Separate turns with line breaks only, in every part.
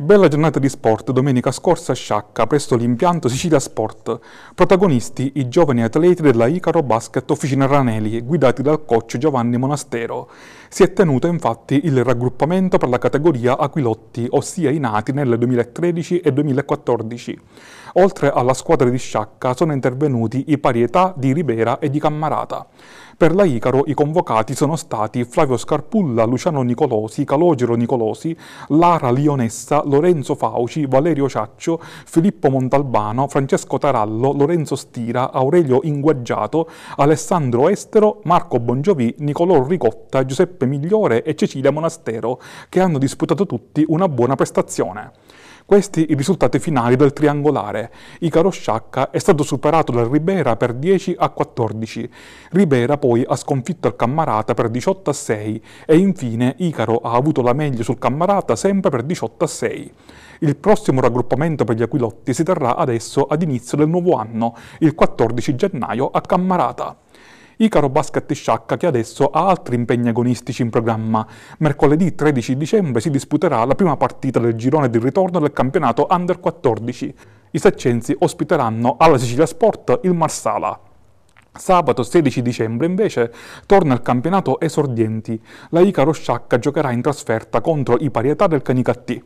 Bella giornata di sport domenica scorsa a Sciacca presso l'impianto Sicilia Sport. Protagonisti i giovani atleti della Icaro Basket Officina Ranelli, guidati dal coach Giovanni Monastero. Si è tenuto infatti il raggruppamento per la categoria Aquilotti, ossia i nati nel 2013 e 2014. Oltre alla squadra di Sciacca sono intervenuti i pari età di Ribera e di Cammarata. Per la Icaro i convocati sono stati Flavio Scarpulla, Luciano Nicolosi, Calogero Nicolosi, Lara Lionessa, Lorenzo Fauci, Valerio Ciaccio, Filippo Montalbano, Francesco Tarallo, Lorenzo Stira, Aurelio Inguaggiato, Alessandro Estero, Marco Bongiovì, Nicolò Ricotta, Giuseppe Migliore e Cecilia Monastero, che hanno disputato tutti una buona prestazione. Questi i risultati finali del triangolare. Icaro Sciacca è stato superato dal Ribera per 10 a 14. Ribera poi ha sconfitto il Cammarata per 18 a 6 e infine Icaro ha avuto la meglio sul Cammarata sempre per 18 a 6. Il prossimo raggruppamento per gli Aquilotti si terrà adesso ad inizio del nuovo anno, il 14 gennaio a Cammarata. Icaro Basket Sciacca che adesso ha altri impegni agonistici in programma. Mercoledì 13 dicembre si disputerà la prima partita del girone di ritorno del campionato Under 14. I saccenzi ospiteranno alla Sicilia Sport il Marsala. Sabato 16 dicembre invece torna il campionato esordienti. La Icaro Sciacca giocherà in trasferta contro i Parietà del Canicattì.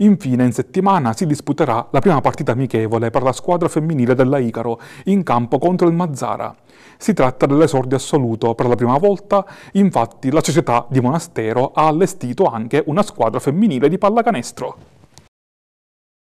Infine, in settimana si disputerà la prima partita amichevole per la squadra femminile della Icaro, in campo contro il Mazzara. Si tratta dell'esordio assoluto per la prima volta, infatti la società di Monastero ha allestito anche una squadra femminile di pallacanestro.